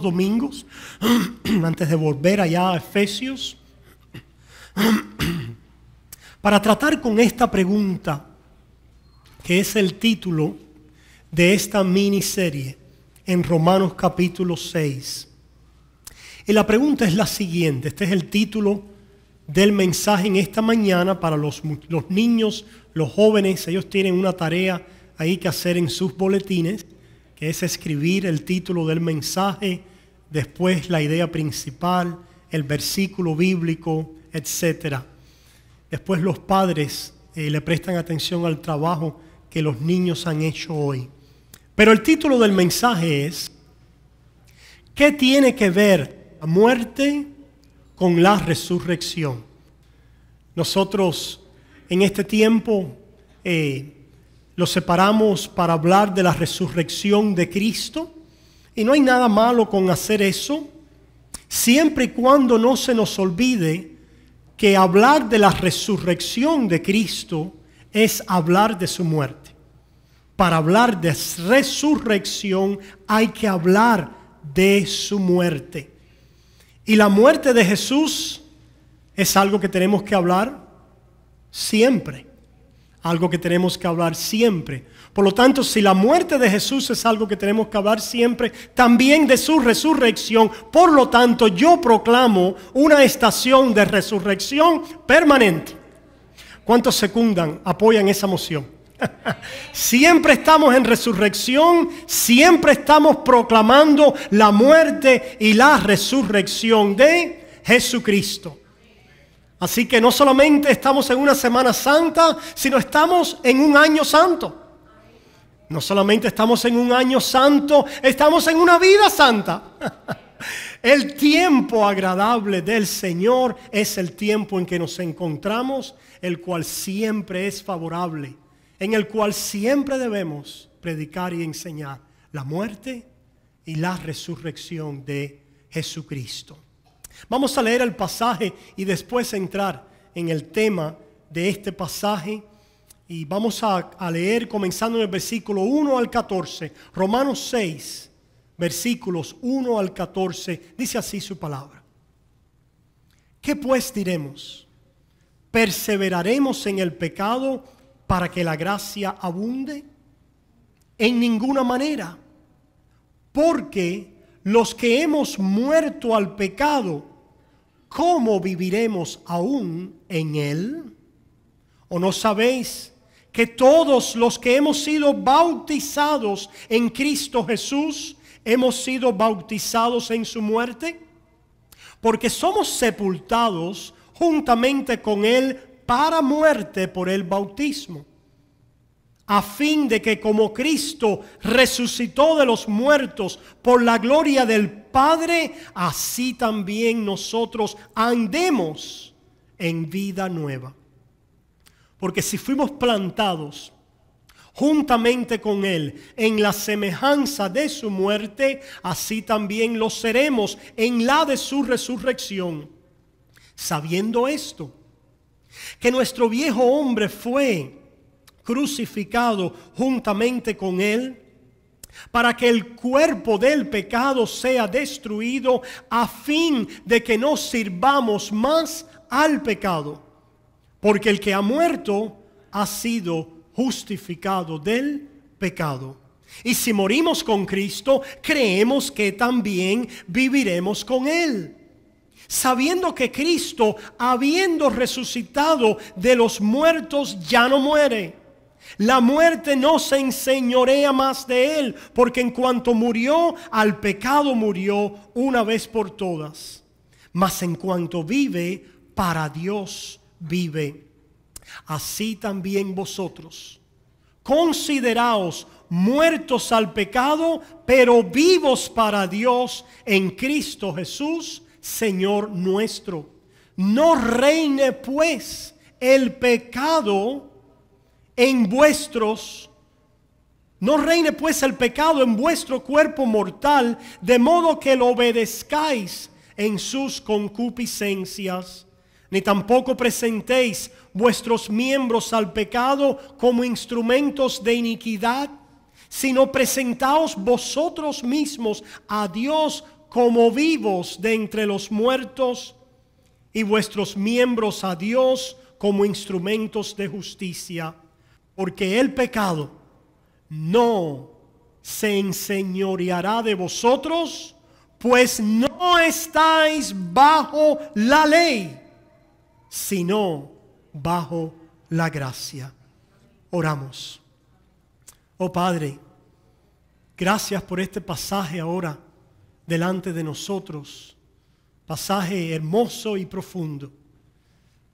domingos, antes de volver allá a Efesios, para tratar con esta pregunta, que es el título de esta miniserie en Romanos capítulo 6. Y la pregunta es la siguiente, este es el título del mensaje en esta mañana para los, los niños, los jóvenes, ellos tienen una tarea ahí que hacer en sus boletines, que es escribir el título del mensaje después la idea principal, el versículo bíblico, etcétera Después los padres eh, le prestan atención al trabajo que los niños han hecho hoy. Pero el título del mensaje es, ¿qué tiene que ver la muerte con la resurrección? Nosotros en este tiempo eh, lo separamos para hablar de la resurrección de Cristo y no hay nada malo con hacer eso, siempre y cuando no se nos olvide que hablar de la resurrección de Cristo es hablar de su muerte. Para hablar de resurrección hay que hablar de su muerte. Y la muerte de Jesús es algo que tenemos que hablar siempre algo que tenemos que hablar siempre. Por lo tanto, si la muerte de Jesús es algo que tenemos que hablar siempre, también de su resurrección. Por lo tanto, yo proclamo una estación de resurrección permanente. ¿Cuántos secundan, apoyan esa moción? siempre estamos en resurrección, siempre estamos proclamando la muerte y la resurrección de Jesucristo. Así que no solamente estamos en una Semana Santa, sino estamos en un año santo. No solamente estamos en un año santo, estamos en una vida santa. El tiempo agradable del Señor es el tiempo en que nos encontramos, el cual siempre es favorable, en el cual siempre debemos predicar y enseñar la muerte y la resurrección de Jesucristo. Vamos a leer el pasaje y después entrar en el tema de este pasaje. Y vamos a, leer comenzando en el versículo 1 al 14, Romanos 6, versículos 1 al 14, dice así su palabra. ¿Qué pues diremos? ¿Perseveraremos en el pecado para que la gracia abunde? En ninguna manera, porque los que hemos muerto al pecado, ¿cómo viviremos aún en él? ¿O no sabéis que todos los que hemos sido bautizados en Cristo Jesús, hemos sido bautizados en su muerte? Porque somos sepultados juntamente con él para muerte por el bautismo a fin de que como Cristo resucitó de los muertos por la gloria del Padre, así también nosotros andemos en vida nueva. Porque si fuimos plantados juntamente con Él en la semejanza de su muerte, así también lo seremos en la de su resurrección. Sabiendo esto, que nuestro viejo hombre fue crucificado juntamente con él, para que el cuerpo del pecado sea destruido a fin de que no sirvamos más al pecado, porque el que ha muerto ha sido justificado del pecado. Y si morimos con Cristo, creemos que también viviremos con Él. Sabiendo que Cristo, habiendo resucitado de los muertos, ya no muere. La muerte no se enseñorea más de él, porque en cuanto murió, al pecado murió una vez por todas. Mas en cuanto vive, para Dios vive. Así también vosotros. Consideraos muertos al pecado, pero vivos para Dios en Cristo Jesús, Señor nuestro. No reine pues el pecado en vuestros, no reine pues el pecado en vuestro cuerpo mortal, de modo que lo obedezcáis en sus concupiscencias, ni tampoco presentéis vuestros miembros al pecado como instrumentos de iniquidad, sino presentaos vosotros mismos a Dios como vivos de entre los muertos y vuestros miembros a Dios como instrumentos de justicia porque el pecado no se enseñoreará de vosotros, pues no estáis bajo la ley, sino bajo la gracia. Oramos. Oh Padre, gracias por este pasaje ahora delante de nosotros, pasaje hermoso y profundo.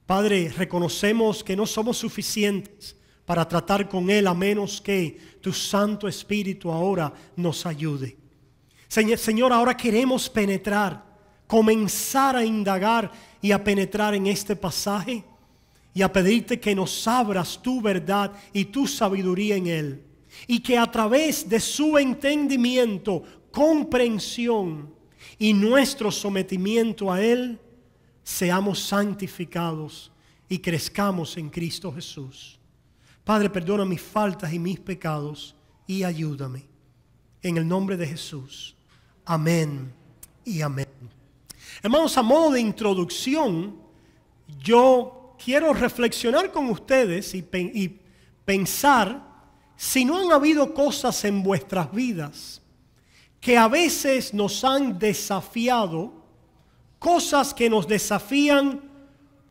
Padre, reconocemos que no somos suficientes para tratar con Él a menos que tu Santo Espíritu ahora nos ayude. Señor, ahora queremos penetrar, comenzar a indagar y a penetrar en este pasaje y a pedirte que nos abras tu verdad y tu sabiduría en Él. Y que a través de su entendimiento, comprensión y nuestro sometimiento a Él, seamos santificados y crezcamos en Cristo Jesús. Padre, perdona mis faltas y mis pecados y ayúdame. En el nombre de Jesús. Amén y amén. Hermanos, a modo de introducción, yo quiero reflexionar con ustedes y, y pensar si no han habido cosas en vuestras vidas que a veces nos han desafiado, cosas que nos desafían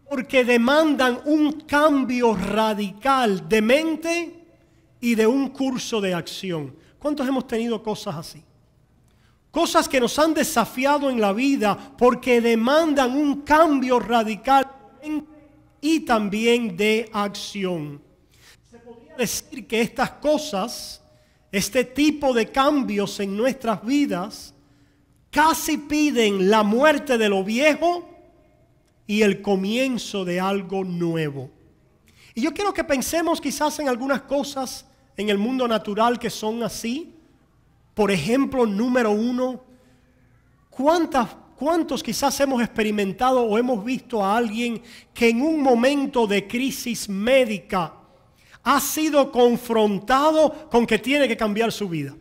porque demandan un cambio radical de mente y de un curso de acción. ¿Cuántos hemos tenido cosas así? Cosas que nos han desafiado en la vida porque demandan un cambio radical de mente y también de acción. Se podría decir que estas cosas, este tipo de cambios en nuestras vidas, casi piden la muerte de lo viejo y el comienzo de algo nuevo. Y yo quiero que pensemos quizás en algunas cosas en el mundo natural que son así. Por ejemplo, número uno, ¿cuántas, ¿cuántos quizás hemos experimentado o hemos visto a alguien que en un momento de crisis médica ha sido confrontado con que tiene que cambiar su vida?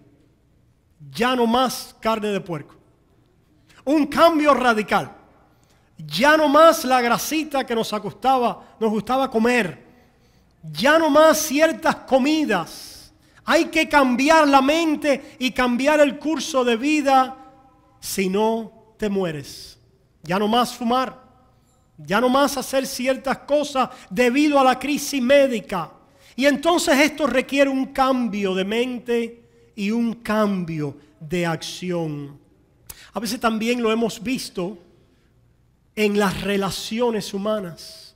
Ya no más carne de puerco. Un cambio radical. Ya no más la grasita que nos, acostaba, nos gustaba comer. Ya no más ciertas comidas. Hay que cambiar la mente y cambiar el curso de vida si no te mueres. Ya no más fumar. Ya no más hacer ciertas cosas debido a la crisis médica. Y entonces esto requiere un cambio de mente y un cambio de acción. A veces también lo hemos visto en las relaciones humanas.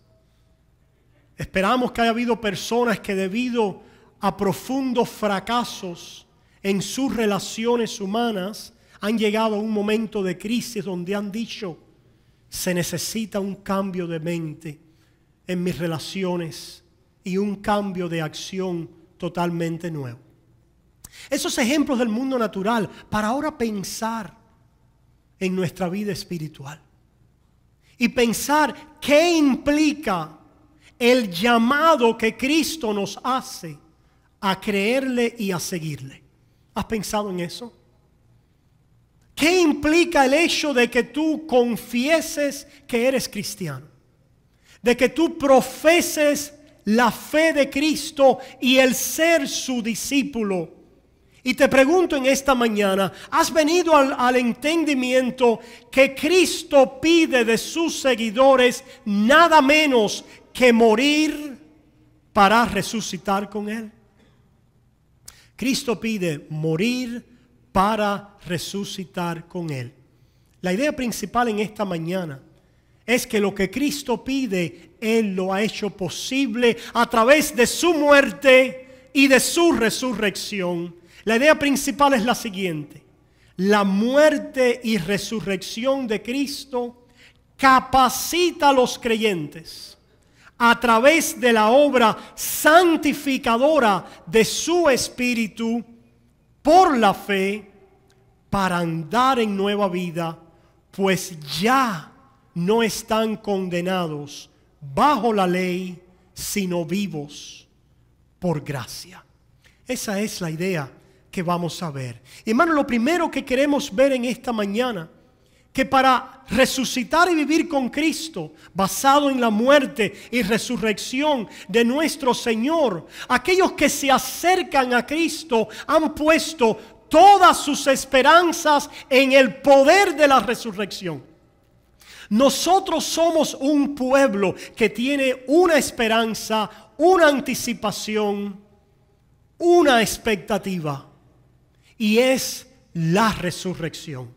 Esperamos que haya habido personas que debido a profundos fracasos en sus relaciones humanas han llegado a un momento de crisis donde han dicho, se necesita un cambio de mente en mis relaciones y un cambio de acción totalmente nuevo. Esos ejemplos del mundo natural para ahora pensar en nuestra vida espiritual y pensar qué implica el llamado que Cristo nos hace a creerle y a seguirle. ¿Has pensado en eso? ¿Qué implica el hecho de que tú confieses que eres cristiano? De que tú profeses la fe de Cristo y el ser su discípulo y te pregunto en esta mañana, ¿has venido al, entendimiento que Cristo pide de sus seguidores nada menos que morir para resucitar con Él? Cristo pide morir para resucitar con Él. La idea principal en esta mañana es que lo que Cristo pide, Él lo ha hecho posible a través de su muerte y de su resurrección la idea principal es la siguiente. La muerte y resurrección de Cristo capacita a los creyentes a través de la obra santificadora de su espíritu por la fe para andar en nueva vida, pues ya no están condenados bajo la ley, sino vivos por gracia. Esa es la idea que vamos a ver. Hermano, lo primero que queremos ver en esta mañana, que para resucitar y vivir con Cristo, basado en la muerte y resurrección de nuestro Señor, aquellos que se acercan a Cristo han puesto todas sus esperanzas en el poder de la resurrección. Nosotros somos un pueblo que tiene una esperanza, una anticipación, una expectativa y es la resurrección.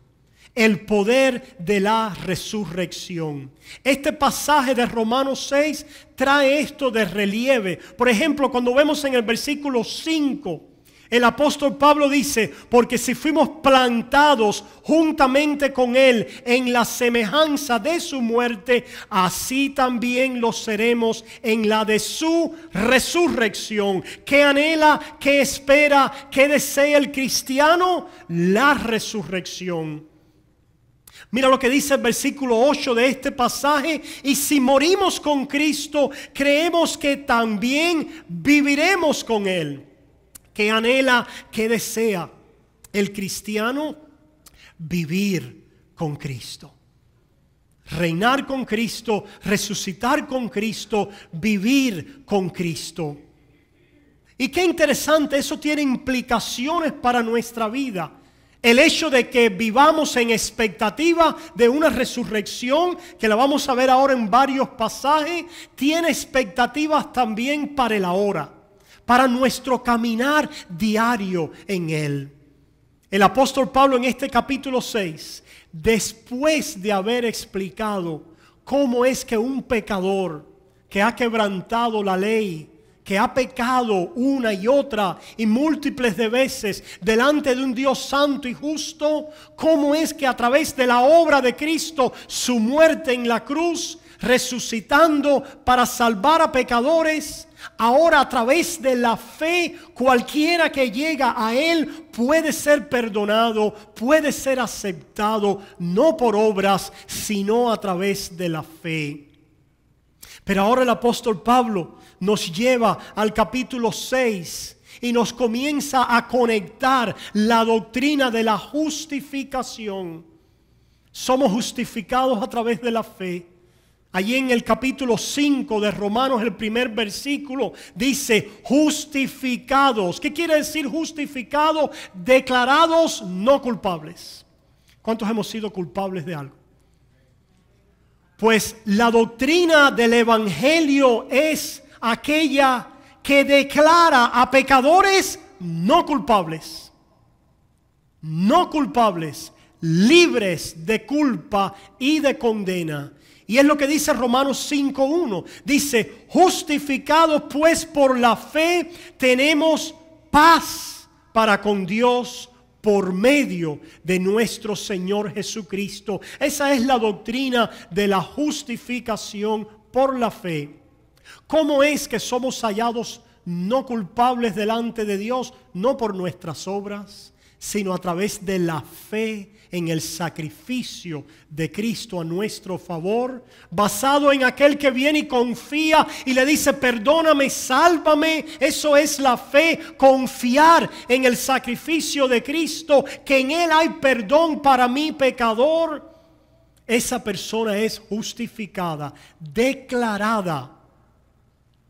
El poder de la resurrección. Este pasaje de Romanos 6 trae esto de relieve. Por ejemplo, cuando vemos en el versículo 5, el apóstol Pablo dice, porque si fuimos plantados juntamente con Él en la semejanza de su muerte, así también lo seremos en la de su resurrección. ¿Qué anhela, qué espera, qué desea el cristiano? La resurrección. Mira lo que dice el versículo 8 de este pasaje. Y si morimos con Cristo, creemos que también viviremos con Él que anhela, que desea el cristiano? Vivir con Cristo. Reinar con Cristo, resucitar con Cristo, vivir con Cristo. Y qué interesante, eso tiene implicaciones para nuestra vida. El hecho de que vivamos en expectativa de una resurrección, que la vamos a ver ahora en varios pasajes, tiene expectativas también para el ahora para nuestro caminar diario en Él. El apóstol Pablo en este capítulo 6, después de haber explicado cómo es que un pecador que ha quebrantado la ley, que ha pecado una y otra y múltiples de veces delante de un Dios santo y justo, cómo es que a través de la obra de Cristo, su muerte en la cruz, resucitando para salvar a pecadores, Ahora a través de la fe, cualquiera que llega a Él puede ser perdonado, puede ser aceptado, no por obras, sino a través de la fe. Pero ahora el apóstol Pablo nos lleva al capítulo 6 y nos comienza a conectar la doctrina de la justificación. Somos justificados a través de la fe. Allí en el capítulo 5 de Romanos, el primer versículo, dice, justificados. ¿Qué quiere decir justificados? Declarados no culpables. ¿Cuántos hemos sido culpables de algo? Pues la doctrina del Evangelio es aquella que declara a pecadores no culpables. No culpables, libres de culpa y de condena y es lo que dice Romanos 5.1. Dice, justificados pues por la fe, tenemos paz para con Dios por medio de nuestro Señor Jesucristo. Esa es la doctrina de la justificación por la fe. ¿Cómo es que somos hallados no culpables delante de Dios? No por nuestras obras, sino a través de la fe en el sacrificio de Cristo a nuestro favor, basado en aquel que viene y confía y le dice, perdóname, sálvame. Eso es la fe, confiar en el sacrificio de Cristo, que en Él hay perdón para mi pecador. Esa persona es justificada, declarada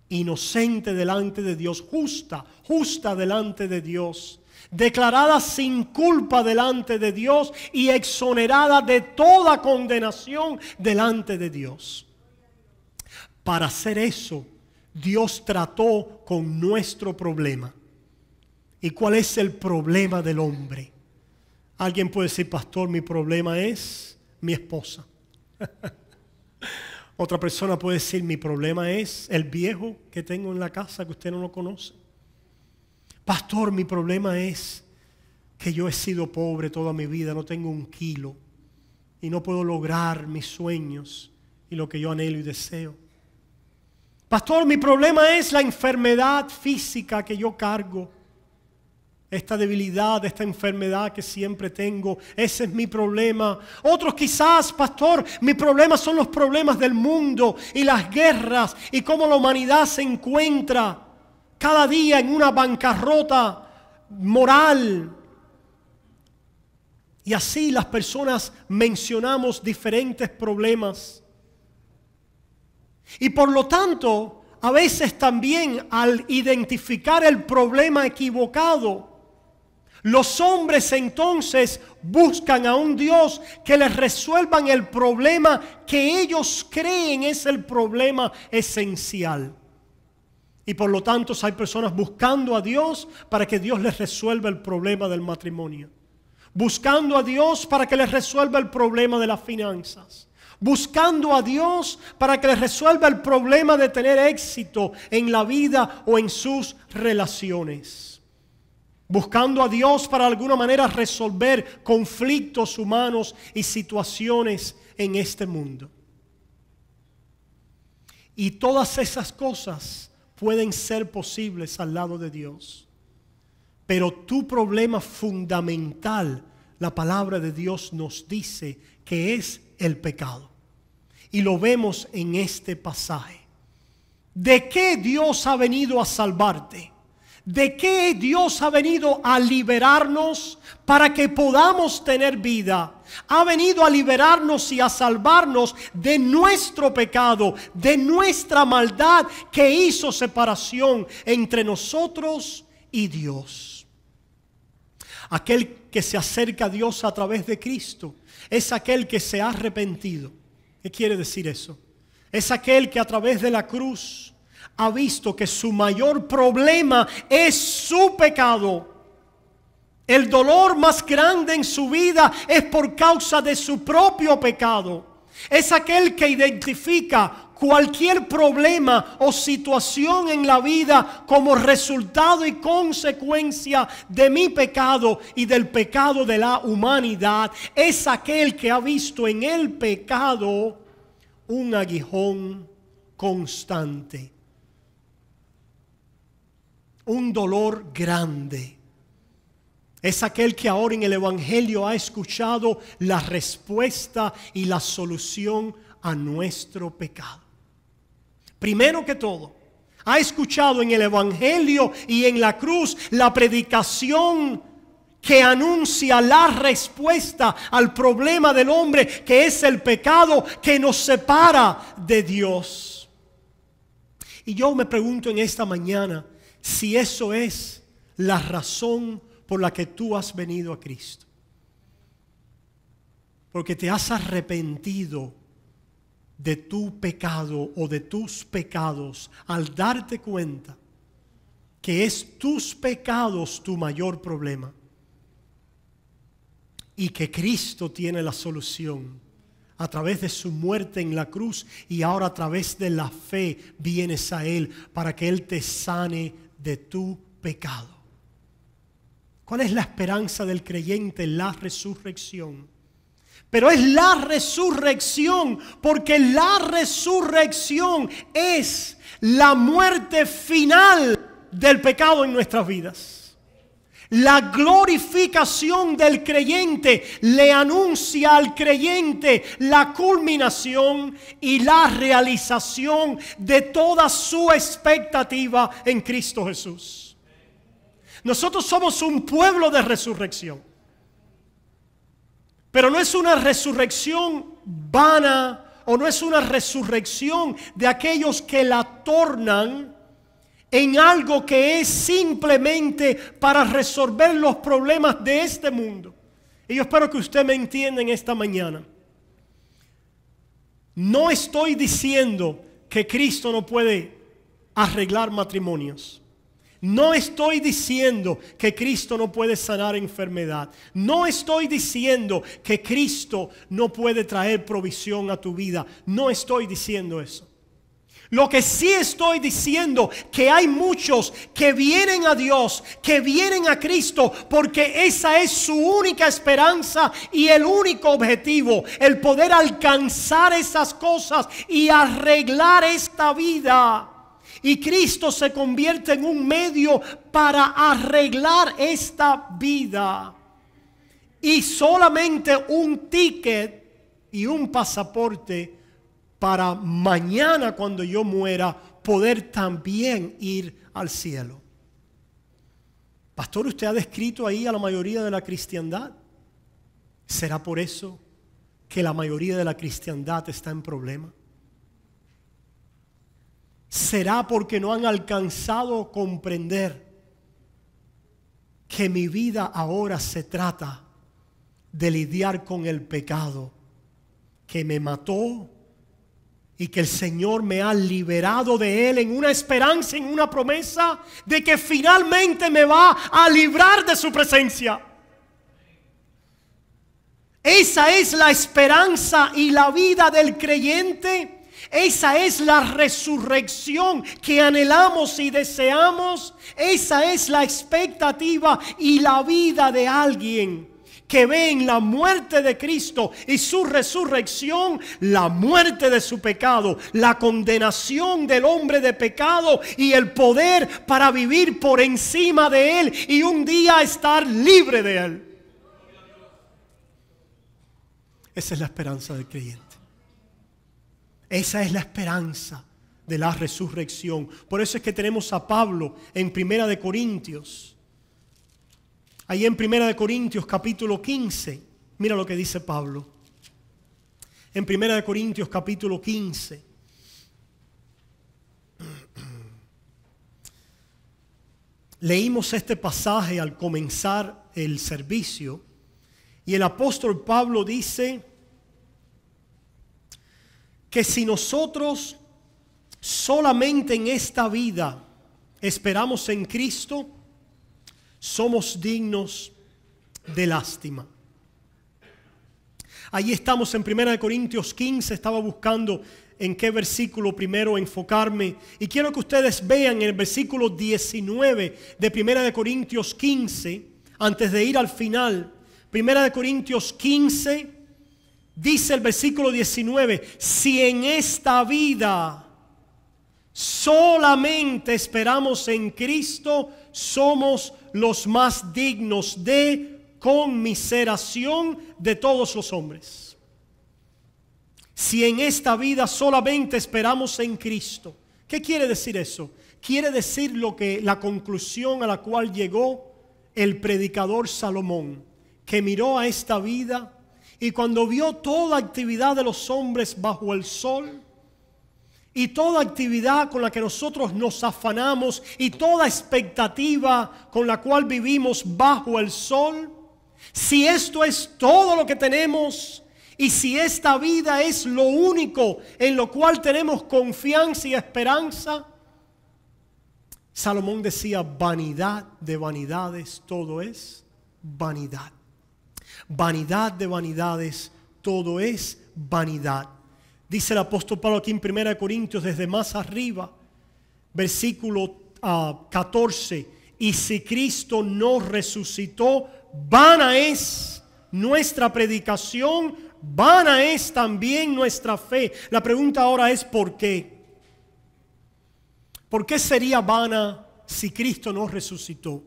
inocente delante de Dios, justa, justa delante de Dios declarada sin culpa delante de Dios y exonerada de toda condenación delante de Dios. Para hacer eso, Dios trató con nuestro problema. ¿Y cuál es el problema del hombre? Alguien puede decir, pastor, mi problema es mi esposa. Otra persona puede decir, mi problema es el viejo que tengo en la casa que usted no lo conoce. Pastor, mi problema es que yo he sido pobre toda mi vida, no tengo un kilo y no puedo lograr mis sueños y lo que yo anhelo y deseo. Pastor, mi problema es la enfermedad física que yo cargo. Esta debilidad, esta enfermedad que siempre tengo, ese es mi problema. Otros quizás, pastor, mi problema son los problemas del mundo y las guerras y cómo la humanidad se encuentra cada día en una bancarrota moral. Y así las personas mencionamos diferentes problemas. Y por lo tanto, a veces también al identificar el problema equivocado, los hombres entonces buscan a un Dios que les resuelvan el problema que ellos creen es el problema esencial. Y por lo tanto hay personas buscando a Dios para que Dios les resuelva el problema del matrimonio. Buscando a Dios para que les resuelva el problema de las finanzas. Buscando a Dios para que les resuelva el problema de tener éxito en la vida o en sus relaciones. Buscando a Dios para alguna manera resolver conflictos humanos y situaciones en este mundo. Y todas esas cosas pueden ser posibles al lado de Dios. Pero tu problema fundamental, la palabra de Dios nos dice que es el pecado. Y lo vemos en este pasaje. ¿De qué Dios ha venido a salvarte? ¿De qué Dios ha venido a liberarnos para que podamos tener vida? Ha venido a liberarnos y a salvarnos de nuestro pecado, de nuestra maldad que hizo separación entre nosotros y Dios. Aquel que se acerca a Dios a través de Cristo es aquel que se ha arrepentido. ¿Qué quiere decir eso? Es aquel que a través de la cruz ha visto que su mayor problema es su pecado. El dolor más grande en su vida es por causa de su propio pecado. Es aquel que identifica cualquier problema o situación en la vida como resultado y consecuencia de mi pecado y del pecado de la humanidad. Es aquel que ha visto en el pecado un aguijón constante un dolor grande. Es aquel que ahora en el Evangelio ha escuchado la respuesta y la solución a nuestro pecado. Primero que todo, ha escuchado en el Evangelio y en la cruz la predicación que anuncia la respuesta al problema del hombre, que es el pecado que nos separa de Dios. Y yo me pregunto en esta mañana, si eso es la razón por la que tú has venido a Cristo. Porque te has arrepentido de tu pecado o de tus pecados al darte cuenta que es tus pecados tu mayor problema y que Cristo tiene la solución a través de su muerte en la cruz y ahora a través de la fe vienes a Él para que Él te sane de tu pecado. ¿Cuál es la esperanza del creyente? La resurrección. Pero es la resurrección, porque la resurrección es la muerte final del pecado en nuestras vidas. La glorificación del creyente le anuncia al creyente la culminación y la realización de toda su expectativa en Cristo Jesús. Nosotros somos un pueblo de resurrección, pero no es una resurrección vana o no es una resurrección de aquellos que la tornan en algo que es simplemente para resolver los problemas de este mundo. Y yo espero que usted me entienda en esta mañana. No estoy diciendo que Cristo no puede arreglar matrimonios. No estoy diciendo que Cristo no puede sanar enfermedad. No estoy diciendo que Cristo no puede traer provisión a tu vida. No estoy diciendo eso. Lo que sí estoy diciendo, que hay muchos que vienen a Dios, que vienen a Cristo, porque esa es su única esperanza y el único objetivo, el poder alcanzar esas cosas y arreglar esta vida. Y Cristo se convierte en un medio para arreglar esta vida. Y solamente un ticket y un pasaporte para mañana cuando yo muera poder también ir al cielo. Pastor, usted ha descrito ahí a la mayoría de la cristiandad. ¿Será por eso que la mayoría de la cristiandad está en problema? ¿Será porque no han alcanzado comprender que mi vida ahora se trata de lidiar con el pecado que me mató, y que el Señor me ha liberado de él en una esperanza, en una promesa de que finalmente me va a librar de su presencia. Esa es la esperanza y la vida del creyente. Esa es la resurrección que anhelamos y deseamos. Esa es la expectativa y la vida de alguien que ven la muerte de Cristo y su resurrección la muerte de su pecado, la condenación del hombre de pecado y el poder para vivir por encima de él y un día estar libre de él. Esa es la esperanza del creyente. Esa es la esperanza de la resurrección. Por eso es que tenemos a Pablo en Primera de Corintios Ahí en 1 Corintios capítulo 15, mira lo que dice Pablo. En 1 Corintios capítulo 15. Leímos este pasaje al comenzar el servicio y el apóstol Pablo dice que si nosotros solamente en esta vida esperamos en Cristo, somos dignos de lástima. Allí estamos en 1 Corintios 15, estaba buscando en qué versículo primero enfocarme. Y quiero que ustedes vean el versículo 19 de 1 Corintios 15, antes de ir al final. 1 Corintios 15 dice el versículo 19, si en esta vida solamente esperamos en Cristo, somos los más dignos de conmiseración de todos los hombres. Si en esta vida solamente esperamos en Cristo, ¿qué quiere decir eso? Quiere decir lo que la conclusión a la cual llegó el predicador Salomón, que miró a esta vida y cuando vio toda actividad de los hombres bajo el sol, y toda actividad con la que nosotros nos afanamos y toda expectativa con la cual vivimos bajo el sol, si esto es todo lo que tenemos y si esta vida es lo único en lo cual tenemos confianza y esperanza, Salomón decía, vanidad de vanidades, todo es vanidad. Vanidad de vanidades, todo es vanidad dice el apóstol Pablo aquí en 1 Corintios, desde más arriba, versículo 14, ah, y si Cristo no resucitó, vana es nuestra predicación, vana es también nuestra fe. La pregunta ahora es ¿por qué? ¿Por qué sería vana si Cristo no resucitó?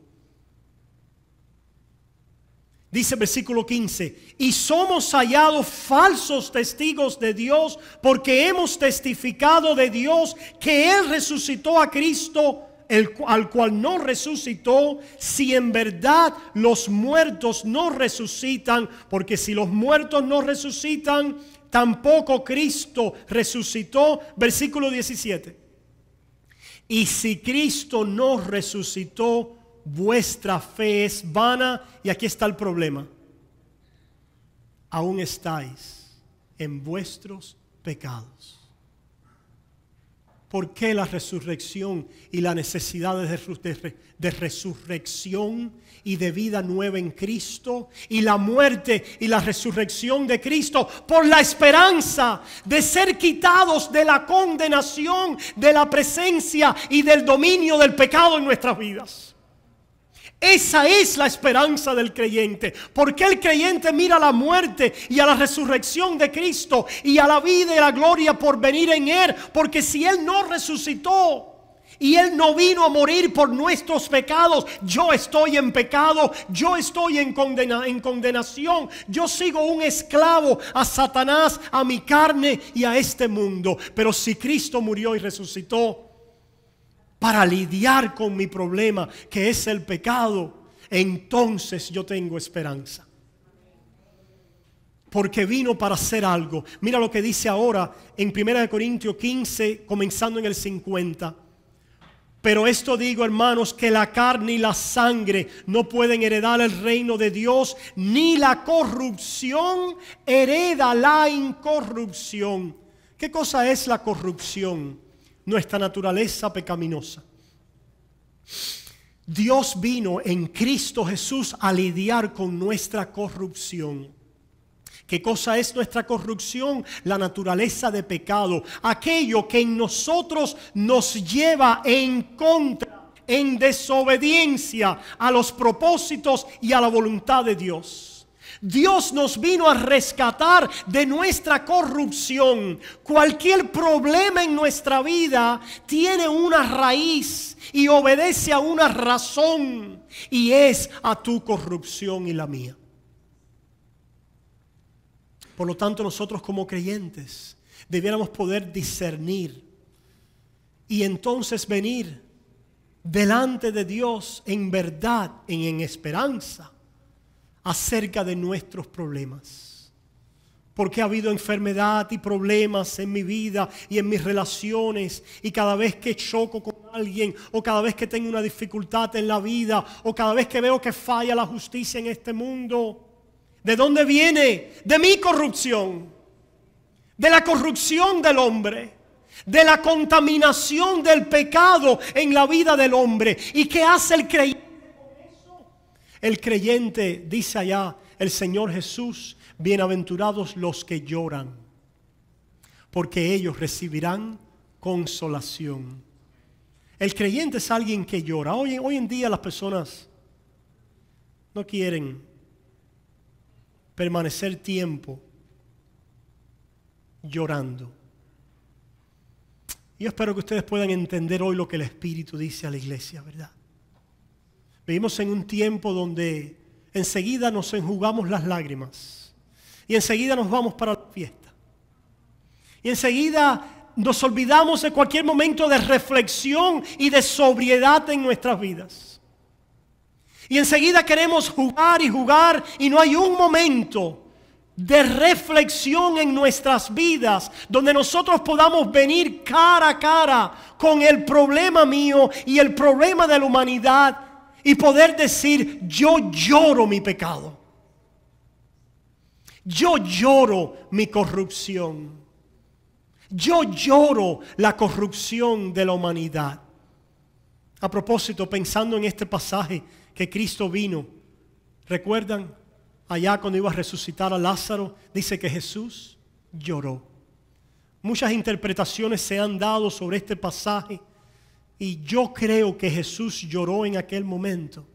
Dice versículo 15, y somos hallados falsos testigos de Dios porque hemos testificado de Dios que Él resucitó a Cristo, el, al cual no resucitó, si en verdad los muertos no resucitan, porque si los muertos no resucitan, tampoco Cristo resucitó. Versículo 17. Y si Cristo no resucitó, vuestra fe es vana y aquí está el problema. Aún estáis en vuestros pecados. ¿Por qué la resurrección y la necesidad de, de, resurrección y de vida nueva en Cristo? Y la muerte y la resurrección de Cristo por la esperanza de ser quitados de la condenación, de la presencia y del dominio del pecado en nuestras vidas. Esa es la esperanza del creyente, porque el creyente mira a la muerte y a la resurrección de Cristo y a la vida y la gloria por venir en Él, porque si Él no resucitó, y Él no vino a morir por nuestros pecados. Yo estoy en pecado, yo estoy en, en, condenación. Yo sigo un esclavo a Satanás, a mi carne y a este mundo. Pero si Cristo murió y resucitó, para lidiar con mi problema, que es el pecado, entonces yo tengo esperanza. Porque vino para hacer algo. Mira lo que dice ahora en 1 Corintios 15, comenzando en el 50. Pero esto digo, hermanos, que la carne y la sangre no pueden heredar el reino de Dios, ni la corrupción hereda la incorrupción. ¿Qué cosa es la corrupción? nuestra naturaleza pecaminosa. Dios vino en Cristo Jesús a lidiar con nuestra corrupción. ¿Qué cosa es nuestra corrupción? La naturaleza de pecado. Aquello que en nosotros nos lleva en contra, en desobediencia a los propósitos y a la voluntad de Dios. Dios nos vino a rescatar de nuestra corrupción. Cualquier problema en nuestra vida tiene una raíz y obedece a una razón y es a tu corrupción y la mía. Por lo tanto, nosotros como creyentes debiéramos poder discernir y entonces venir delante de Dios en verdad y en esperanza acerca de nuestros problemas. Porque ha habido enfermedad y problemas en mi vida y en mis relaciones. Y cada vez que choco con alguien o cada vez que tengo una dificultad en la vida o cada vez que veo que falla la justicia en este mundo. ¿De dónde viene? De mi corrupción. De la corrupción del hombre de la contaminación del pecado en la vida del hombre. ¿Y qué hace el creyente? El creyente dice allá, el Señor Jesús, bienaventurados los que lloran, porque ellos recibirán consolación. El creyente es alguien que llora. Hoy, en día las personas no quieren permanecer tiempo llorando. Yo espero que ustedes puedan entender hoy lo que el Espíritu dice a la iglesia, ¿verdad? Vivimos en un tiempo donde enseguida nos enjugamos las lágrimas y enseguida nos vamos para la fiesta. Y enseguida nos olvidamos de cualquier momento de reflexión y de sobriedad en nuestras vidas. Y enseguida queremos jugar y jugar y no hay un momento de reflexión en nuestras vidas, donde nosotros podamos venir cara a cara con el problema mío y el problema de la humanidad y poder decir, yo lloro mi pecado. Yo lloro mi corrupción. Yo lloro la corrupción de la humanidad. A propósito, pensando en este pasaje que Cristo vino, ¿recuerdan? Allá cuando iba a resucitar a Lázaro, dice que Jesús lloró. Muchas interpretaciones se han dado sobre este pasaje. Y yo creo que Jesús lloró en aquel momento.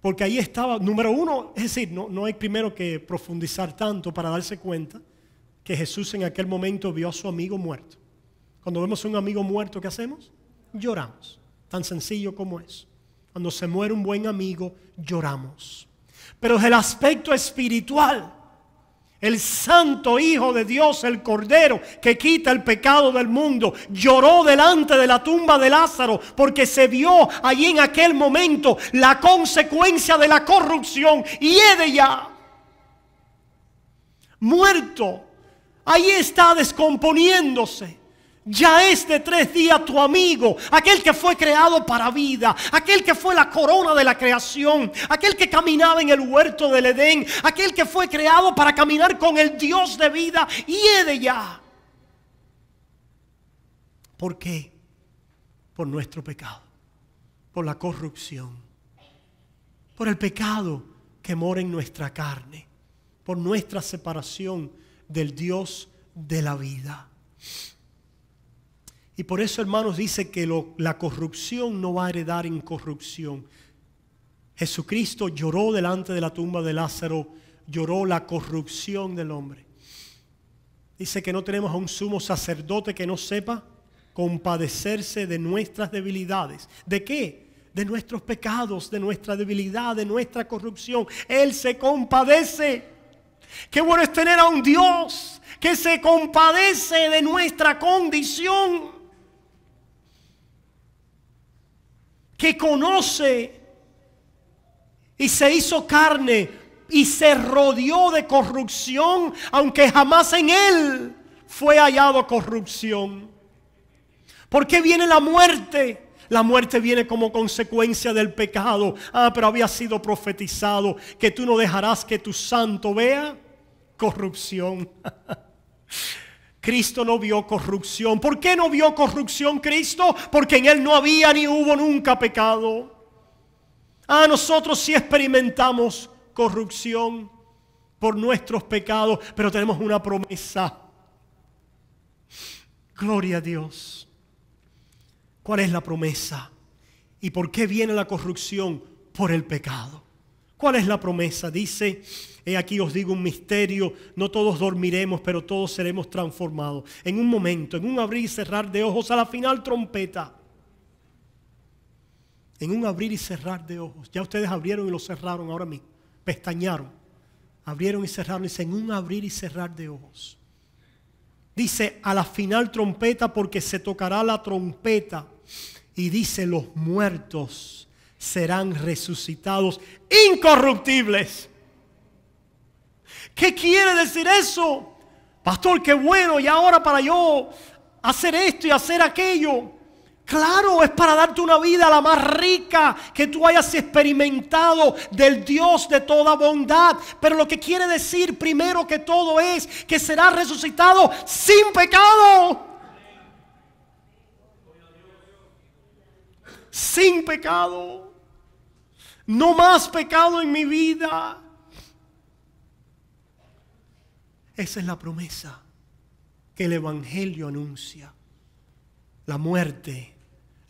Porque ahí estaba, número uno, es decir, no, no hay primero que profundizar tanto para darse cuenta que Jesús en aquel momento vio a su amigo muerto. Cuando vemos a un amigo muerto, ¿qué hacemos? Lloramos. Tan sencillo como es. Cuando se muere un buen amigo, lloramos. Pero es el aspecto espiritual. El santo Hijo de Dios, el Cordero, que quita el pecado del mundo, lloró delante de la tumba de Lázaro porque se vio allí en aquel momento la consecuencia de la corrupción y ya muerto, ahí está descomponiéndose. Ya este tres días tu amigo, aquel que fue creado para vida, aquel que fue la corona de la creación, aquel que caminaba en el huerto del Edén, aquel que fue creado para caminar con el Dios de vida, y de ya. ¿Por qué? Por nuestro pecado, por la corrupción, por el pecado que mora en nuestra carne, por nuestra separación del Dios de la vida. Y por eso, hermanos, dice que la corrupción no va a heredar incorrupción. Jesucristo lloró delante de la tumba de Lázaro, lloró la corrupción del hombre. Dice que no tenemos a un sumo sacerdote que no sepa compadecerse de nuestras debilidades. ¿De qué? De nuestros pecados, de nuestra debilidad, de nuestra corrupción. Él se compadece. Qué bueno es tener a un Dios que se compadece de nuestra condición. que conoce y se hizo carne y se rodeó de corrupción, aunque jamás en él fue hallado corrupción. ¿Por qué viene la muerte? La muerte viene como consecuencia del pecado. Ah, pero había sido profetizado que tú no dejarás que tu santo vea corrupción. Cristo no vio corrupción. ¿Por qué no vio corrupción Cristo? Porque en Él no había ni hubo nunca pecado. Ah, nosotros sí experimentamos corrupción por nuestros pecados, pero tenemos una promesa. Gloria a Dios. ¿Cuál es la promesa? ¿Y por qué viene la corrupción? Por el pecado. ¿Cuál es la promesa? Dice, he aquí os digo un misterio, no todos dormiremos, pero todos seremos transformados. En un momento, en un abrir y cerrar de ojos, a la final trompeta. En un abrir y cerrar de ojos. Ya ustedes abrieron y lo cerraron ahora mismo. Pestañaron. Abrieron y cerraron. Dice, en un abrir y cerrar de ojos. Dice, a la final trompeta porque se tocará la trompeta. Y dice, los muertos serán resucitados incorruptibles. ¿Qué quiere decir eso? Pastor, qué bueno, y ahora para yo hacer esto y hacer aquello. Claro, es para darte una vida la más rica que tú hayas experimentado del Dios de toda bondad. Pero lo que quiere decir primero que todo es que será resucitado sin pecado. Sin pecado. No más pecado en mi vida. Esa es la promesa que el Evangelio anuncia. La muerte,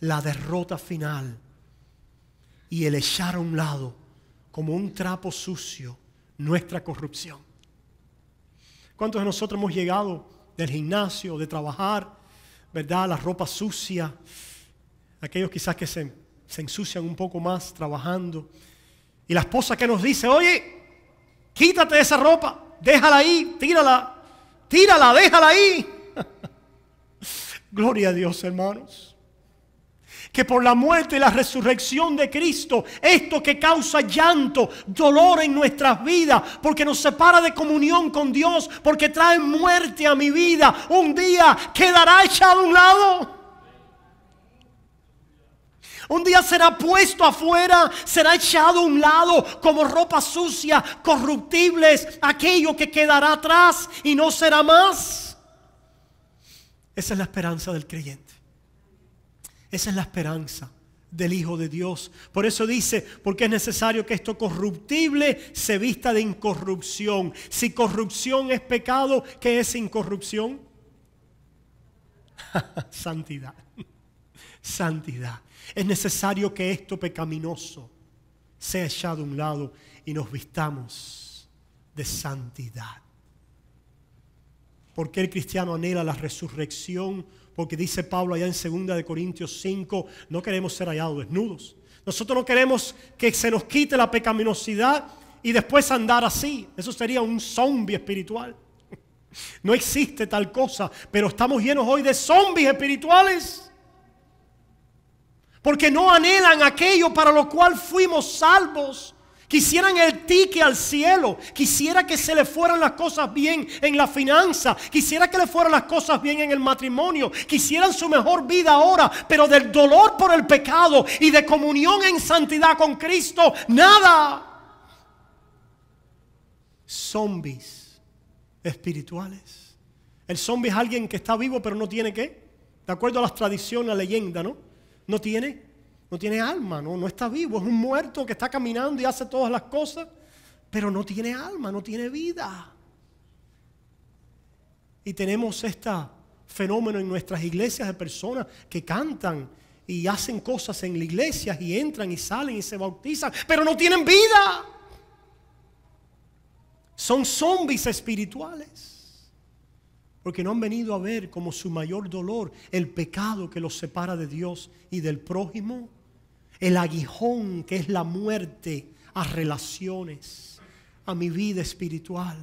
la derrota final y el echar a un lado como un trapo sucio nuestra corrupción. ¿Cuántos de nosotros hemos llegado del gimnasio, de trabajar, verdad, la ropa sucia? Aquellos quizás que se se ensucian un poco más trabajando. Y la esposa que nos dice, oye, quítate esa ropa, déjala ahí, tírala, tírala, déjala ahí. Gloria a Dios, hermanos. Que por la muerte y la resurrección de Cristo, esto que causa llanto, dolor en nuestras vidas, porque nos separa de comunión con Dios, porque trae muerte a mi vida, un día quedará echado a un lado. Un día será puesto afuera, será echado a un lado como ropa sucia, corruptibles, aquello que quedará atrás y no será más. Esa es la esperanza del creyente. Esa es la esperanza del Hijo de Dios. Por eso dice, porque es necesario que esto corruptible se vista de incorrupción. Si corrupción es pecado, ¿qué es incorrupción? Santidad santidad. Es necesario que esto pecaminoso sea echado a un lado y nos vistamos de santidad. Porque el cristiano anhela la resurrección? Porque dice Pablo allá en 2 Corintios 5, no queremos ser hallados desnudos. Nosotros no queremos que se nos quite la pecaminosidad y después andar así. Eso sería un zombie espiritual. No existe tal cosa, pero estamos llenos hoy de zombies espirituales porque no anhelan aquello para lo cual fuimos salvos. Quisieran el tique al cielo. Quisiera que se le fueran las cosas bien en la finanza. Quisiera que le fueran las cosas bien en el matrimonio. Quisieran su mejor vida ahora. Pero del dolor por el pecado y de comunión en santidad con Cristo, nada. Zombies espirituales. El zombie es alguien que está vivo pero no tiene qué. De acuerdo a las tradiciones, la leyenda, ¿no? no tiene, no tiene alma, no, no está vivo, es un muerto que está caminando y hace todas las cosas, pero no tiene alma, no tiene vida. Y tenemos este fenómeno en nuestras iglesias de personas que cantan y hacen cosas en la iglesia y entran y salen y se bautizan, pero no tienen vida. Son zombies espirituales porque no han venido a ver como su mayor dolor el pecado que los separa de Dios y del prójimo, el aguijón que es la muerte a relaciones, a mi vida espiritual.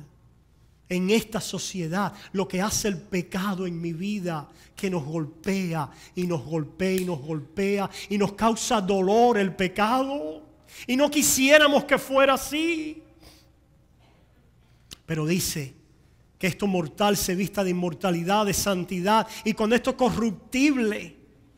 En esta sociedad, lo que hace el pecado en mi vida, que nos golpea y nos golpea y nos golpea y nos causa dolor el pecado. Y no quisiéramos que fuera así. Pero dice, que esto mortal se vista de inmortalidad, de santidad, y cuando esto corruptible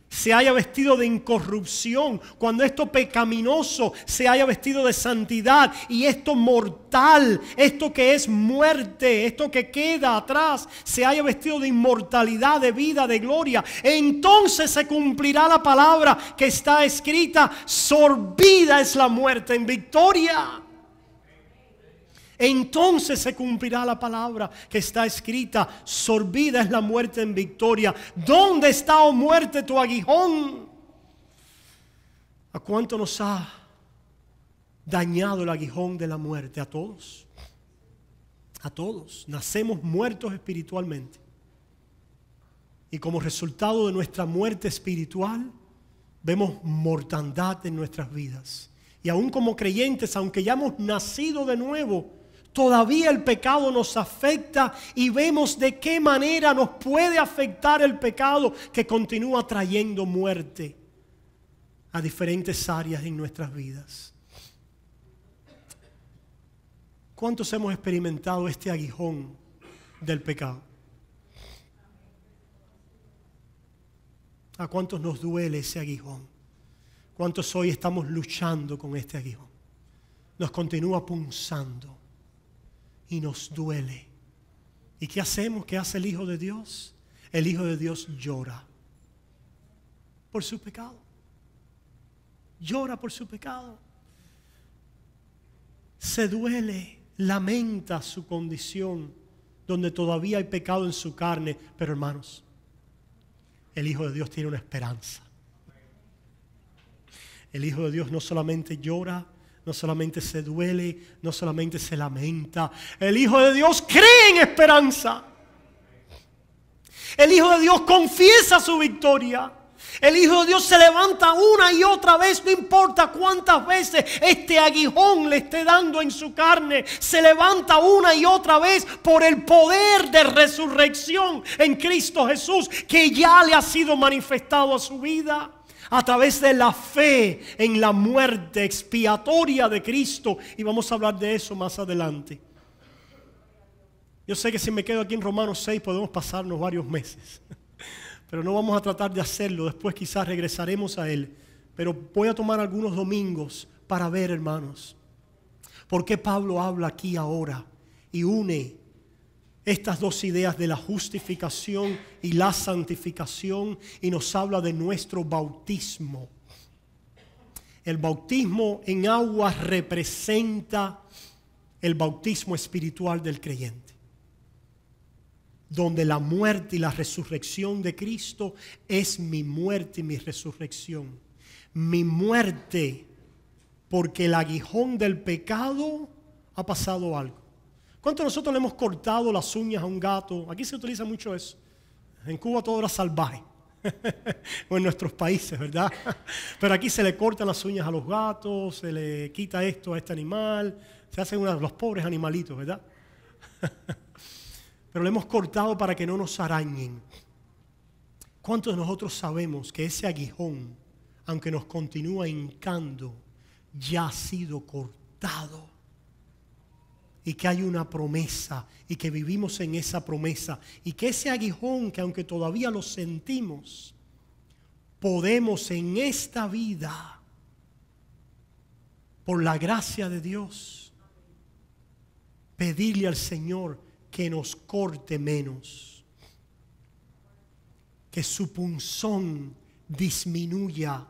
se haya vestido de incorrupción, cuando esto pecaminoso se haya vestido de santidad, y esto mortal, esto que es muerte, esto que queda atrás, se haya vestido de inmortalidad, de vida, de gloria, entonces se cumplirá la palabra que está escrita, sorbida es la muerte en victoria. Entonces se cumplirá la palabra que está escrita, sorbida es la muerte en victoria. ¿Dónde está, oh muerte, tu aguijón? ¿A cuánto nos ha dañado el aguijón de la muerte? A todos. A todos. Nacemos muertos espiritualmente. Y como resultado de nuestra muerte espiritual, vemos mortandad en nuestras vidas. Y aún como creyentes, aunque ya hemos nacido de nuevo, Todavía el pecado nos afecta y vemos de qué manera nos puede afectar el pecado que continúa trayendo muerte a diferentes áreas en nuestras vidas. ¿Cuántos hemos experimentado este aguijón del pecado? ¿A cuántos nos duele ese aguijón? ¿Cuántos hoy estamos luchando con este aguijón? Nos continúa punzando y nos duele. ¿Y qué hacemos? ¿Qué hace el Hijo de Dios? El Hijo de Dios llora por su pecado. Llora por su pecado. Se duele, lamenta su condición, donde todavía hay pecado en su carne. Pero hermanos, el Hijo de Dios tiene una esperanza. El Hijo de Dios no solamente llora no solamente se duele, no solamente se lamenta. El Hijo de Dios cree en esperanza. El Hijo de Dios confiesa su victoria. El Hijo de Dios se levanta una y otra vez, no importa cuántas veces este aguijón le esté dando en su carne, se levanta una y otra vez por el poder de resurrección en Cristo Jesús que ya le ha sido manifestado a su vida a través de la fe en la muerte expiatoria de Cristo. Y vamos a hablar de eso más adelante. Yo sé que si me quedo aquí en Romanos 6 podemos pasarnos varios meses, pero no vamos a tratar de hacerlo. Después quizás regresaremos a él. Pero voy a tomar algunos domingos para ver, hermanos, por qué Pablo habla aquí ahora y une estas dos ideas de la justificación y la santificación y nos habla de nuestro bautismo. El bautismo en agua representa el bautismo espiritual del creyente, donde la muerte y la resurrección de Cristo es mi muerte y mi resurrección. Mi muerte porque el aguijón del pecado ha pasado algo ¿Cuántos de nosotros le hemos cortado las uñas a un gato? Aquí se utiliza mucho eso. En Cuba todo era salvaje. o en nuestros países, ¿verdad? Pero aquí se le cortan las uñas a los gatos, se le quita esto a este animal, se hacen una, los pobres animalitos, ¿verdad? Pero le hemos cortado para que no nos arañen. ¿Cuántos de nosotros sabemos que ese aguijón, aunque nos continúa hincando, ya ha sido cortado? y que hay una promesa y que vivimos en esa promesa y que ese aguijón que aunque todavía lo sentimos, podemos en esta vida, por la gracia de Dios, pedirle al Señor que nos corte menos, que su punzón disminuya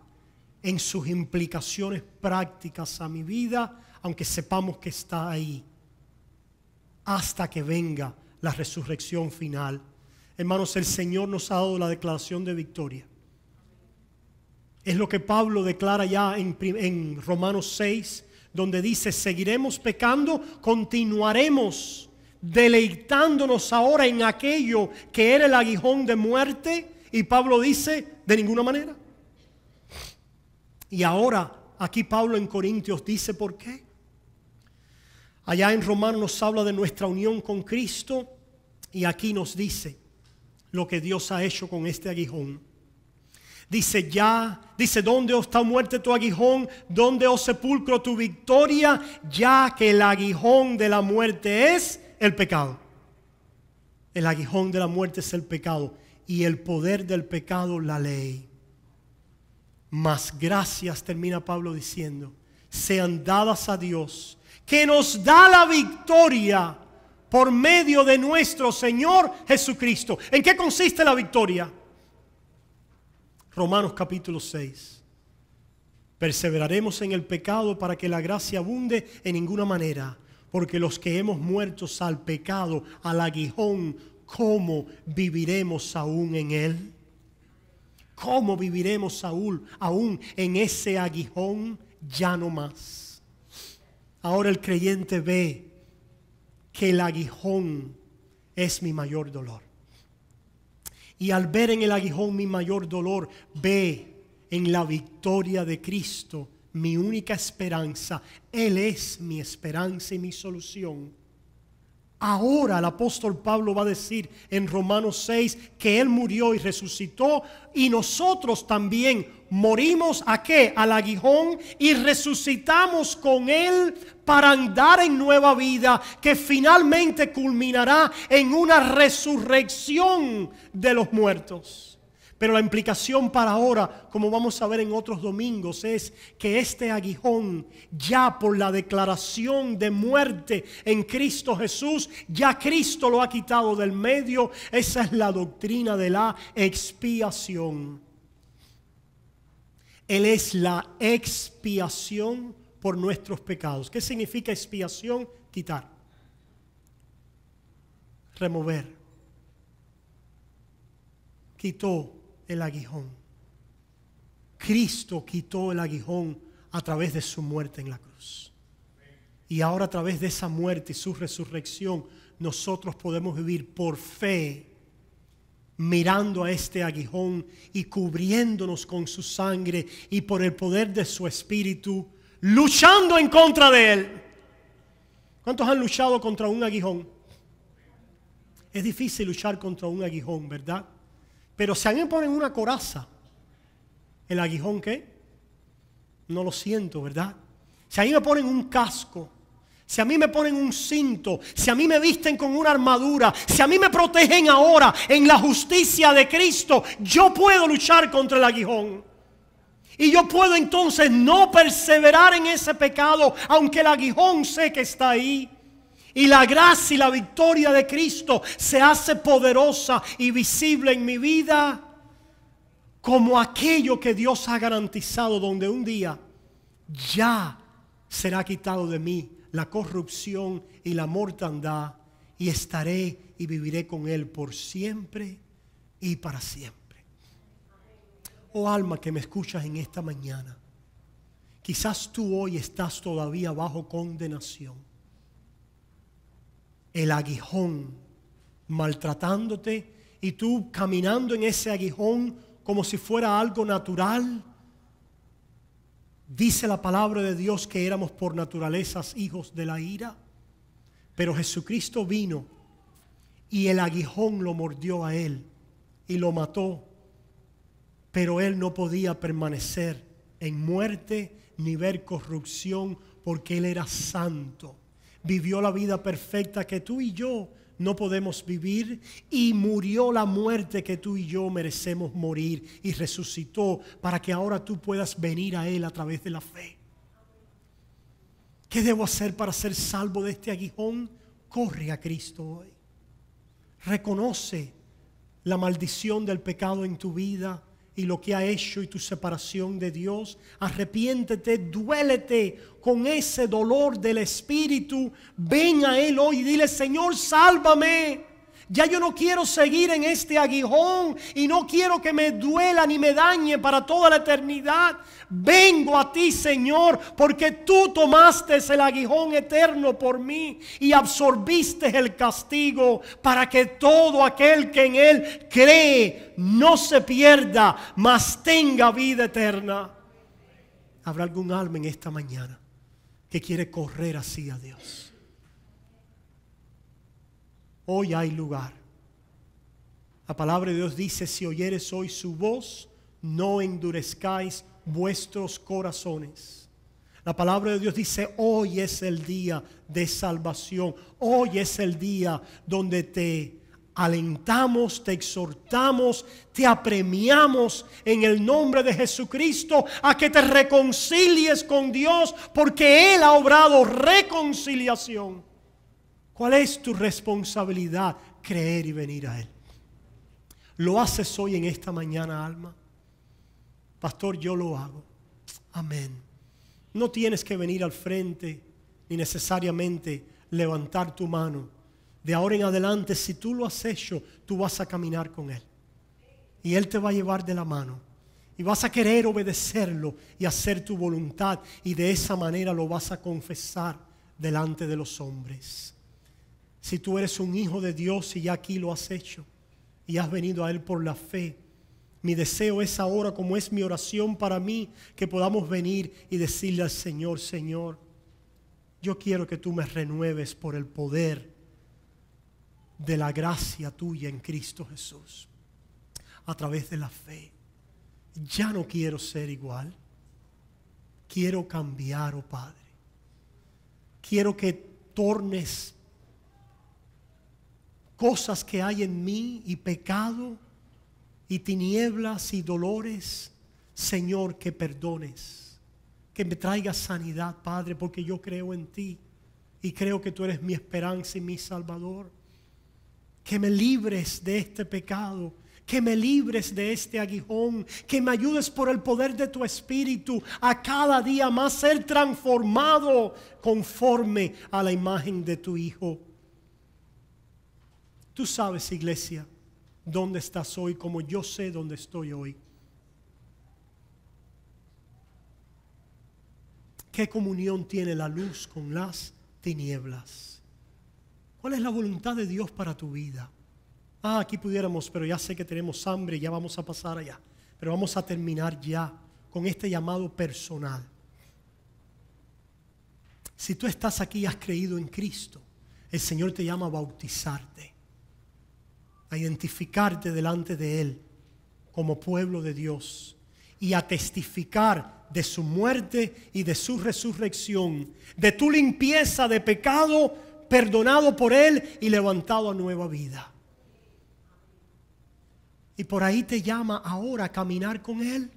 en sus implicaciones prácticas a mi vida, aunque sepamos que está ahí hasta que venga la resurrección final. Hermanos, el Señor nos ha dado la declaración de victoria. Es lo que Pablo declara ya en, Romanos 6, donde dice, seguiremos pecando, continuaremos deleitándonos ahora en aquello que era el aguijón de muerte. Y Pablo dice, de ninguna manera. Y ahora aquí Pablo en Corintios dice, ¿por qué? Allá en Romanos nos habla de nuestra unión con Cristo y aquí nos dice lo que Dios ha hecho con este aguijón. Dice ya, dice, ¿dónde está muerte tu aguijón? ¿Dónde, os oh sepulcro, tu victoria? Ya que el aguijón de la muerte es el pecado. El aguijón de la muerte es el pecado y el poder del pecado la ley. Mas gracias, termina Pablo diciendo, sean dadas a Dios que nos da la victoria por medio de nuestro Señor Jesucristo. ¿En qué consiste la victoria? Romanos capítulo 6. Perseveraremos en el pecado para que la gracia abunde en ninguna manera, porque los que hemos muerto al pecado, al aguijón, ¿cómo viviremos aún en él? ¿Cómo viviremos Saúl aún en ese aguijón? Ya no más. Ahora el creyente ve que el aguijón es mi mayor dolor. Y al ver en el aguijón mi mayor dolor, ve en la victoria de Cristo mi única esperanza. Él es mi esperanza y mi solución Ahora el apóstol Pablo va a decir en Romanos 6 que él murió y resucitó y nosotros también morimos a qué? Al aguijón y resucitamos con él para andar en nueva vida que finalmente culminará en una resurrección de los muertos. Pero la implicación para ahora, como vamos a ver en otros domingos, es que este aguijón, ya por la declaración de muerte en Cristo Jesús, ya Cristo lo ha quitado del medio. Esa es la doctrina de la expiación. Él es la expiación por nuestros pecados. ¿Qué significa expiación? Quitar. Remover. Quitó el aguijón. Cristo quitó el aguijón a través de su muerte en la cruz. Y ahora a través de esa muerte y su resurrección, nosotros podemos vivir por fe, mirando a este aguijón y cubriéndonos con su sangre y por el poder de su espíritu, luchando en contra de él. ¿Cuántos han luchado contra un aguijón? Es difícil luchar contra un aguijón, ¿verdad? Pero si a mí me ponen una coraza, ¿el aguijón qué? No lo siento, ¿verdad? Si a mí me ponen un casco, si a mí me ponen un cinto, si a mí me visten con una armadura, si a mí me protegen ahora en la justicia de Cristo, yo puedo luchar contra el aguijón. Y yo puedo entonces no perseverar en ese pecado, aunque el aguijón sé que está ahí. Y la gracia y la victoria de Cristo se hace poderosa y visible en mi vida como aquello que Dios ha garantizado donde un día ya será quitado de mí la corrupción y la mortandad y estaré y viviré con Él por siempre y para siempre. Oh alma que me escuchas en esta mañana, quizás tú hoy estás todavía bajo condenación el aguijón maltratándote y tú caminando en ese aguijón como si fuera algo natural. Dice la palabra de Dios que éramos por naturalezas hijos de la ira, pero Jesucristo vino y el aguijón lo mordió a él y lo mató, pero él no podía permanecer en muerte ni ver corrupción porque él era santo vivió la vida perfecta que tú y yo no podemos vivir y murió la muerte que tú y yo merecemos morir y resucitó para que ahora tú puedas venir a Él a través de la fe. ¿Qué debo hacer para ser salvo de este aguijón? Corre a Cristo hoy. Reconoce la maldición del pecado en tu vida y lo que ha hecho y tu separación de Dios. Arrepiéntete, duélete con ese dolor del Espíritu. Ven a Él hoy y dile, Señor, sálvame. Ya yo no quiero seguir en este aguijón y no quiero que me duela ni me dañe para toda la eternidad. Vengo a ti, Señor, porque tú tomaste el aguijón eterno por mí y absorbiste el castigo para que todo aquel que en él cree no se pierda, mas tenga vida eterna. ¿Habrá algún alma en esta mañana que quiere correr así a Dios? hoy hay lugar. La palabra de Dios dice, si oyeres hoy su voz, no endurezcáis vuestros corazones. La palabra de Dios dice, hoy es el día de salvación, hoy es el día donde te alentamos, te exhortamos, te apremiamos en el nombre de Jesucristo a que te reconcilies con Dios, porque Él ha obrado reconciliación. ¿Cuál es tu responsabilidad? Creer y venir a Él. ¿Lo haces hoy en esta mañana, alma? Pastor, yo lo hago. Amén. No tienes que venir al frente ni necesariamente levantar tu mano. De ahora en adelante, si tú lo has hecho, tú vas a caminar con Él. Y Él te va a llevar de la mano. Y vas a querer obedecerlo y hacer tu voluntad. Y de esa manera lo vas a confesar delante de los hombres. Si tú eres un hijo de Dios y ya aquí lo has hecho y has venido a Él por la fe, mi deseo es ahora, como es mi oración para mí, que podamos venir y decirle al Señor, Señor, yo quiero que tú me renueves por el poder de la gracia tuya en Cristo Jesús, a través de la fe. Ya no quiero ser igual, quiero cambiar, oh Padre. Quiero que tornes cosas que hay en mí y pecado y tinieblas y dolores, Señor, que perdones, que me traigas sanidad, Padre, porque yo creo en ti y creo que tú eres mi esperanza y mi Salvador. Que me libres de este pecado, que me libres de este aguijón, que me ayudes por el poder de tu Espíritu a cada día más ser transformado conforme a la imagen de tu Hijo. Tú sabes, iglesia, dónde estás hoy como yo sé dónde estoy hoy. ¿Qué comunión tiene la luz con las tinieblas? ¿Cuál es la voluntad de Dios para tu vida? Ah, aquí pudiéramos, pero ya sé que tenemos hambre, ya vamos a pasar allá. Pero vamos a terminar ya con este llamado personal. Si tú estás aquí y has creído en Cristo, el Señor te llama a bautizarte identificarte delante de Él como pueblo de Dios y a testificar de su muerte y de su resurrección, de tu limpieza de pecado, perdonado por Él y levantado a nueva vida. Y por ahí te llama ahora a caminar con Él,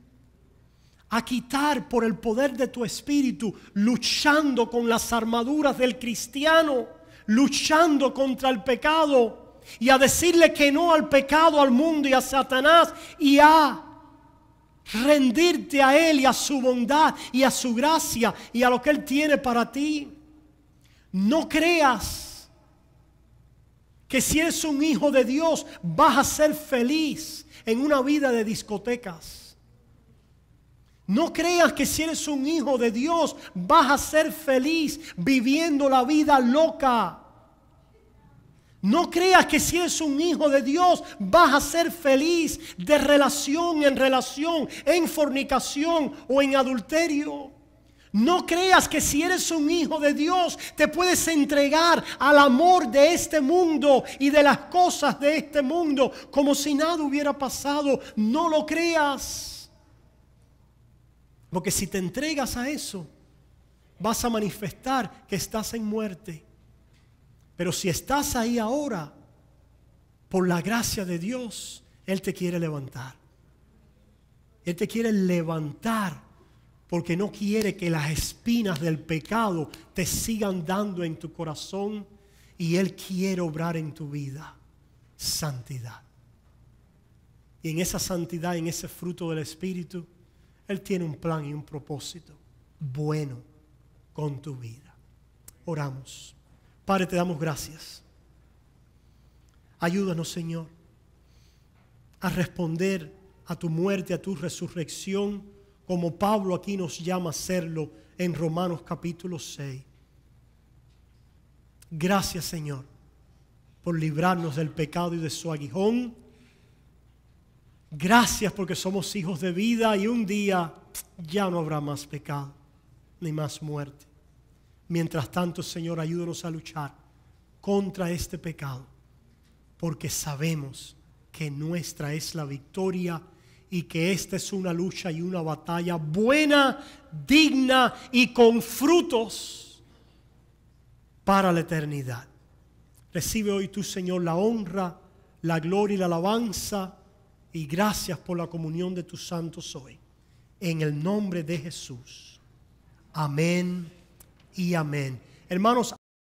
a quitar por el poder de tu espíritu, luchando con las armaduras del cristiano, luchando contra el pecado y a decirle que no al pecado, al mundo y a Satanás y a rendirte a Él y a su bondad y a su gracia y a lo que Él tiene para ti. No creas que si eres un hijo de Dios vas a ser feliz en una vida de discotecas. No creas que si eres un hijo de Dios vas a ser feliz viviendo la vida loca no creas que si eres un hijo de Dios vas a ser feliz de relación en relación, en fornicación o en adulterio. No creas que si eres un hijo de Dios te puedes entregar al amor de este mundo y de las cosas de este mundo como si nada hubiera pasado. No lo creas. Porque si te entregas a eso, vas a manifestar que estás en muerte. Pero si estás ahí ahora, por la gracia de Dios, Él te quiere levantar. Él te quiere levantar porque no quiere que las espinas del pecado te sigan dando en tu corazón y Él quiere obrar en tu vida santidad. Y en esa santidad, en ese fruto del Espíritu, Él tiene un plan y un propósito bueno con tu vida. Oramos. Padre, te damos gracias. Ayúdanos, Señor, a responder a tu muerte, a tu resurrección, como Pablo aquí nos llama a hacerlo en Romanos capítulo 6. Gracias, Señor, por librarnos del pecado y de su aguijón. Gracias porque somos hijos de vida y un día ya no habrá más pecado ni más muerte. Mientras tanto, Señor, ayúdanos a luchar contra este pecado, porque sabemos que nuestra es la victoria y que esta es una lucha y una batalla buena, digna y con frutos para la eternidad. Recibe hoy tu Señor, la honra, la gloria y la alabanza y gracias por la comunión de tus santos hoy. En el nombre de Jesús. Amén y amén. Hermanos,